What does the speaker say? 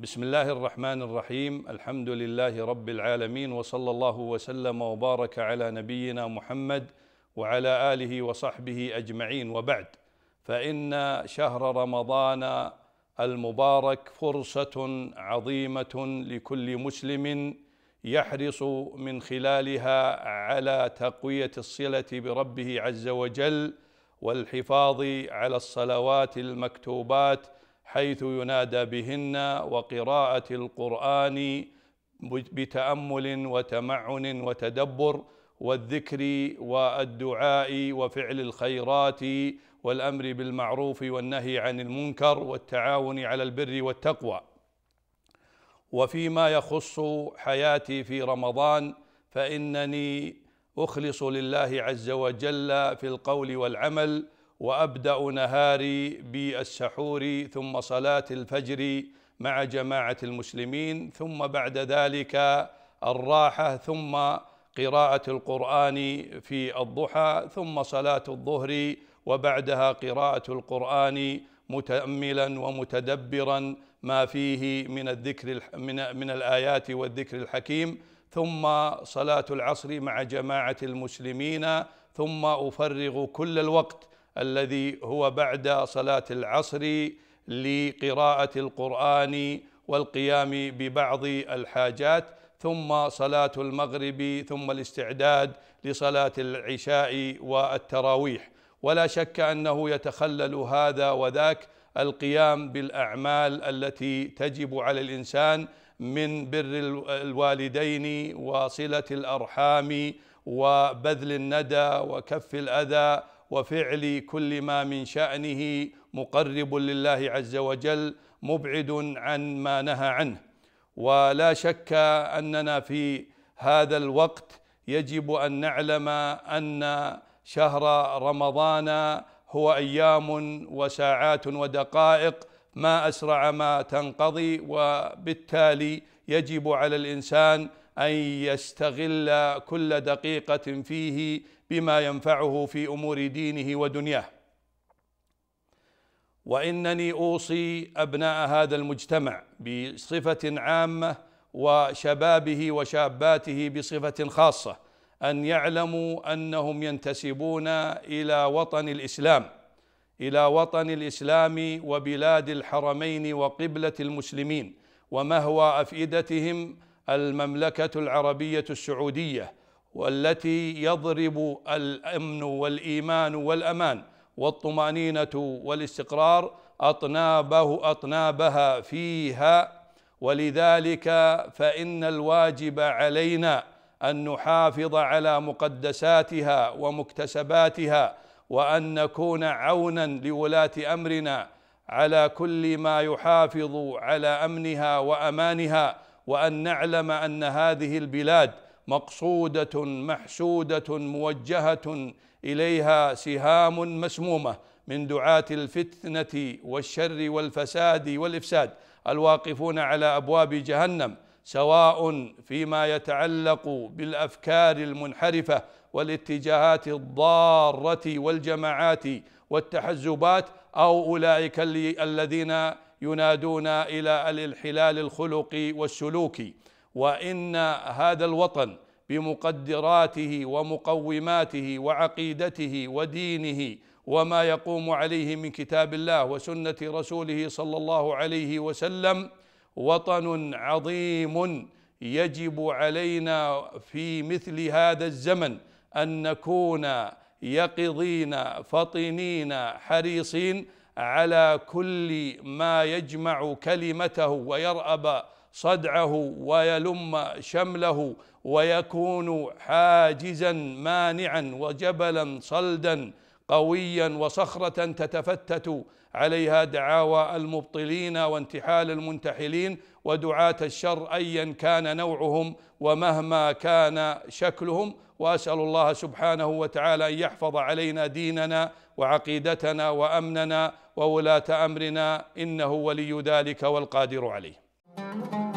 بسم الله الرحمن الرحيم الحمد لله رب العالمين وصلى الله وسلم وبارك على نبينا محمد وعلى اله وصحبه اجمعين وبعد فان شهر رمضان المبارك فرصه عظيمه لكل مسلم يحرص من خلالها على تقويه الصله بربه عز وجل والحفاظ على الصلوات المكتوبات حيث ينادى بهن وقراءة القرآن بتأمل وتمعن وتدبر والذكر والدعاء وفعل الخيرات والأمر بالمعروف والنهي عن المنكر والتعاون على البر والتقوى وفيما يخص حياتي في رمضان فإنني اخلص لله عز وجل في القول والعمل وابدا نهاري بالسحور ثم صلاه الفجر مع جماعه المسلمين ثم بعد ذلك الراحه ثم قراءه القران في الضحى ثم صلاه الظهر وبعدها قراءه القران متاملا ومتدبرا ما فيه من الذكر من من الايات والذكر الحكيم ثم صلاة العصر مع جماعة المسلمين ثم أفرغ كل الوقت الذي هو بعد صلاة العصر لقراءة القرآن والقيام ببعض الحاجات ثم صلاة المغرب ثم الاستعداد لصلاة العشاء والتراويح ولا شك أنه يتخلل هذا وذاك القيام بالأعمال التي تجب على الإنسان من بر الوالدين وصله الارحام وبذل الندى وكف الاذى وفعل كل ما من شانه مقرب لله عز وجل مبعد عن ما نهى عنه ولا شك اننا في هذا الوقت يجب ان نعلم ان شهر رمضان هو ايام وساعات ودقائق ما اسرع ما تنقضي وبالتالي يجب على الانسان ان يستغل كل دقيقه فيه بما ينفعه في امور دينه ودنياه وانني اوصي ابناء هذا المجتمع بصفه عامه وشبابه وشاباته بصفه خاصه ان يعلموا انهم ينتسبون الى وطن الاسلام الى وطن الاسلام وبلاد الحرمين وقبله المسلمين ومهوى افئدتهم المملكه العربيه السعوديه والتي يضرب الامن والايمان والامان والطمانينه والاستقرار اطنابه اطنابها فيها ولذلك فان الواجب علينا ان نحافظ على مقدساتها ومكتسباتها وأن نكون عونا لولاة أمرنا على كل ما يحافظ على أمنها وأمانها وأن نعلم أن هذه البلاد مقصودة محسودة موجهة إليها سهام مسمومة من دعاة الفتنة والشر والفساد والإفساد الواقفون على أبواب جهنم سواء فيما يتعلق بالافكار المنحرفه والاتجاهات الضاره والجماعات والتحزبات او اولئك الذين ينادون الى الانحلال الخلقي والسلوكي وان هذا الوطن بمقدراته ومقوماته وعقيدته ودينه وما يقوم عليه من كتاب الله وسنه رسوله صلى الله عليه وسلم وطن عظيم يجب علينا في مثل هذا الزمن أن نكون يقظين فطنين حريصين على كل ما يجمع كلمته ويرأب صدعه ويلم شمله ويكون حاجزا مانعا وجبلا صلدا قويا وصخره تتفتت عليها دعاوى المبطلين وانتحال المنتحلين ودعاه الشر ايا كان نوعهم ومهما كان شكلهم واسال الله سبحانه وتعالى ان يحفظ علينا ديننا وعقيدتنا وامننا وولاه امرنا انه ولي ذلك والقادر عليه